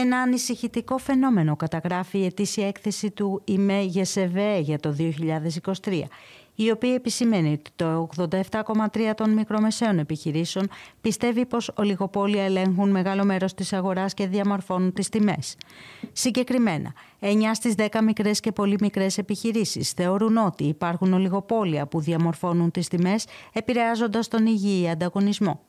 Ένα ανησυχητικό φαινόμενο καταγράφει η ετήσια έκθεση του ΙΜΕ για το 2023 η οποία επισημαίνει ότι το 87,3% των μικρομεσαίων επιχειρήσεων πιστεύει πως ολιγοπόλια ελέγχουν μεγάλο μέρος της αγοράς και διαμορφώνουν τις τιμές. Συγκεκριμένα, 9 στις 10 μικρές και πολύ μικρές επιχειρήσεις θεωρούν ότι υπάρχουν ολιγοπόλια που διαμορφώνουν τις τιμές, επηρεάζοντας τον υγιή ανταγωνισμό.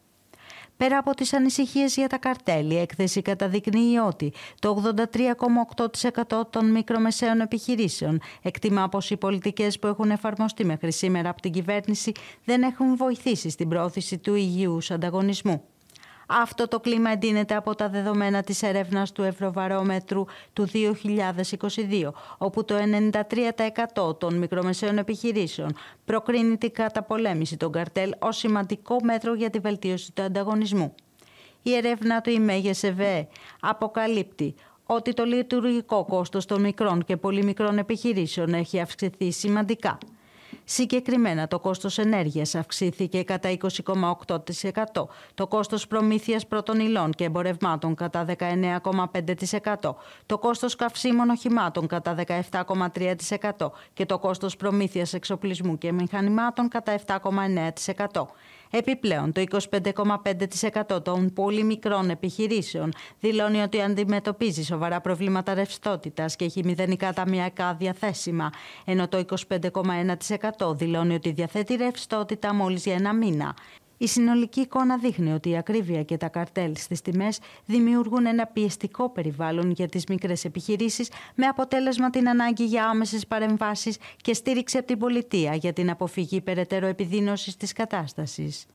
Πέρα από τις ανησυχίες για τα καρτέλ, η έκθεση καταδεικνύει ότι το 83,8% των μικρομεσαίων επιχειρήσεων εκτιμά πως οι πολιτικές που έχουν εφαρμοστεί μέχρι σήμερα από την κυβέρνηση δεν έχουν βοηθήσει στην πρόθεση του υγιούς ανταγωνισμού. Αυτό το κλίμα εντείνεται από τα δεδομένα της έρευνας του Ευρωβαρόμετρου του 2022, όπου το 93% των μικρομεσαίων επιχειρήσεων προκρίνει την καταπολέμηση των καρτέλ ως σημαντικό μέτρο για τη βελτίωση του ανταγωνισμού. Η έρευνα του ΕΒΕ αποκαλύπτει ότι το λειτουργικό κόστος των μικρών και μικρών επιχειρήσεων έχει αυξηθεί σημαντικά – Συγκεκριμένα, το κόστος ενέργειας αυξήθηκε κατά 20,8%, το κόστος προμήθειας πρώτων υλών και εμπορευμάτων κατά 19,5%, το κόστος καυσίμων οχημάτων κατά 17,3% και το κόστος προμήθειας εξοπλισμού και μηχανημάτων κατά 7,9%. Επιπλέον, το 25,5% των πολύ μικρών επιχειρήσεων δηλώνει ότι αντιμετωπίζει σοβαρά προβλήματα ρευστότητας και έχει μηδενικά ταμιακά διαθέσιμα, ενώ το 25,1% δηλώνει ότι διαθέτει ρευστότητα μόλις για ένα μήνα. Η συνολική εικόνα δείχνει ότι η ακρίβεια και τα καρτέλ στις τιμές δημιουργούν ένα πιεστικό περιβάλλον για τις μικρές επιχειρήσεις, με αποτέλεσμα την ανάγκη για άμεσες παρεμβάσεις και στήριξη από την πολιτεία για την αποφυγή περαιτέρω επιδείνωσης της κατάστασης.